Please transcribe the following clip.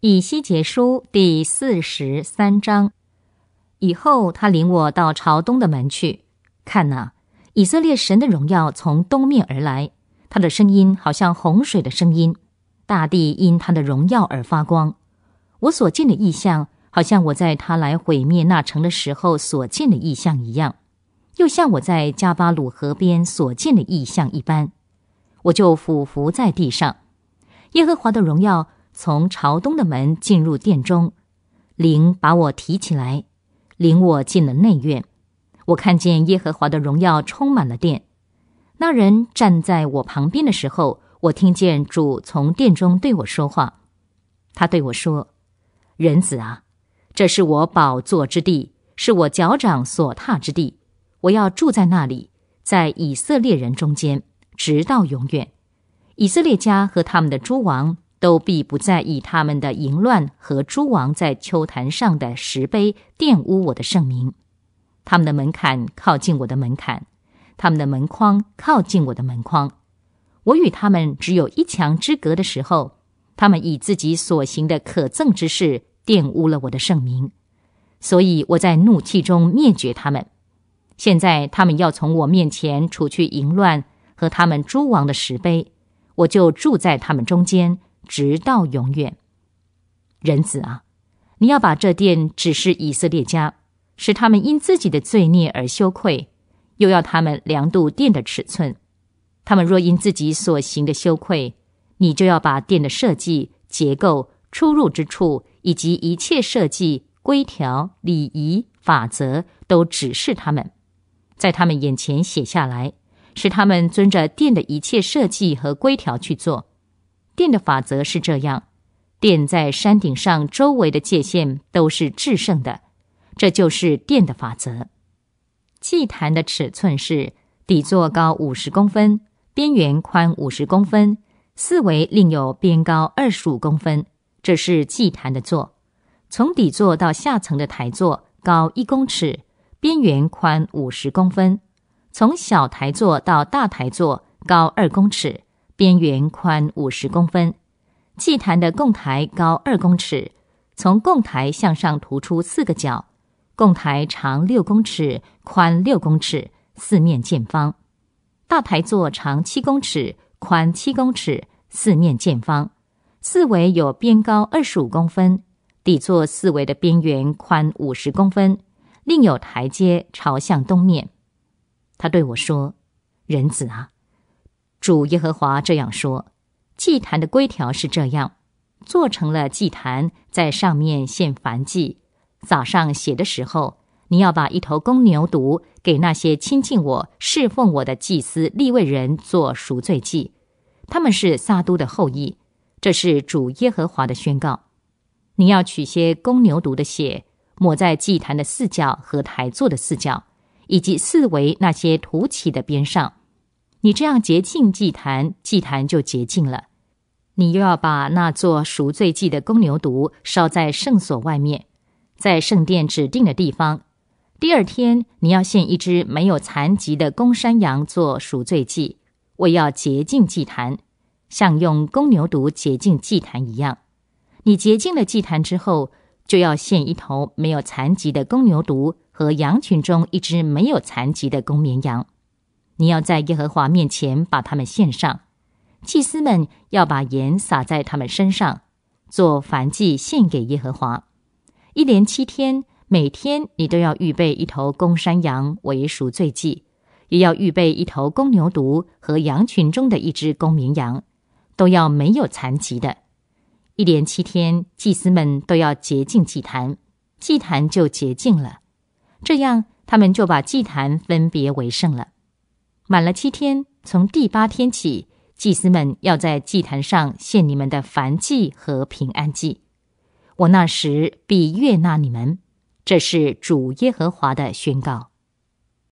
以西结书第四十三章，以后他领我到朝东的门去，看呐，以色列神的荣耀从东面而来，他的声音好像洪水的声音，大地因他的荣耀而发光。我所见的异象，好像我在他来毁灭那城的时候所见的异象一样，又像我在加巴鲁河边所见的异象一般，我就俯伏在地上，耶和华的荣耀。从朝东的门进入殿中，灵把我提起来，领我进了内院。我看见耶和华的荣耀充满了殿。那人站在我旁边的时候，我听见主从殿中对我说话。他对我说：“人子啊，这是我宝座之地，是我脚掌所踏之地。我要住在那里，在以色列人中间，直到永远。以色列家和他们的诸王。”都必不在意他们的淫乱和诸王在秋坛上的石碑玷污我的圣名。他们的门槛靠近我的门槛，他们的门框靠近我的门框。我与他们只有一墙之隔的时候，他们以自己所行的可憎之事玷污了我的圣名，所以我在怒气中灭绝他们。现在他们要从我面前除去淫乱和他们诸王的石碑，我就住在他们中间。直到永远，人子啊，你要把这殿指示以色列家，使他们因自己的罪孽而羞愧；又要他们量度殿的尺寸。他们若因自己所行的羞愧，你就要把殿的设计、结构、出入之处，以及一切设计规条、礼仪、法则，都指示他们，在他们眼前写下来，使他们遵着殿的一切设计和规条去做。电的法则是这样：电在山顶上，周围的界限都是制胜的，这就是电的法则。祭坛的尺寸是：底座高五十公分，边缘宽五十公分，四围另有边高二十五公分。这是祭坛的座。从底座到下层的台座高一公尺，边缘宽五十公分。从小台座到大台座高二公尺。边缘宽五十公分，祭坛的供台高二公尺，从供台向上凸出四个角，供台长六公尺，宽六公尺，四面见方。大台座长七公尺，宽七公尺，四面见方，四围有边高二十五公分，底座四围的边缘宽五十公分，另有台阶朝向东面。他对我说：“人子啊。”主耶和华这样说：“祭坛的规条是这样，做成了祭坛，在上面献燔祭。早上写的时候，你要把一头公牛犊给那些亲近我、侍奉我的祭司、立位人做赎罪祭，他们是撒都的后裔。这是主耶和华的宣告。你要取些公牛犊的血，抹在祭坛的四角和台座的四角，以及四围那些凸起的边上。”你这样洁净祭坛，祭坛就洁净了。你又要把那做赎罪祭的公牛犊烧在圣所外面，在圣殿指定的地方。第二天，你要献一只没有残疾的公山羊做赎罪祭。我要洁净祭坛，像用公牛犊洁净祭坛一样。你洁净了祭坛之后，就要献一头没有残疾的公牛犊和羊群中一只没有残疾的公绵羊。你要在耶和华面前把他们献上，祭司们要把盐撒在他们身上，做燔祭献给耶和华。一连七天，每天你都要预备一头公山羊为赎罪祭，也要预备一头公牛犊和羊群中的一只公绵羊，都要没有残疾的。一连七天，祭司们都要洁净祭坛，祭坛就洁净了，这样他们就把祭坛分别为圣了。满了七天，从第八天起，祭司们要在祭坛上献你们的燔祭和平安祭，我那时必悦纳你们，这是主耶和华的宣告。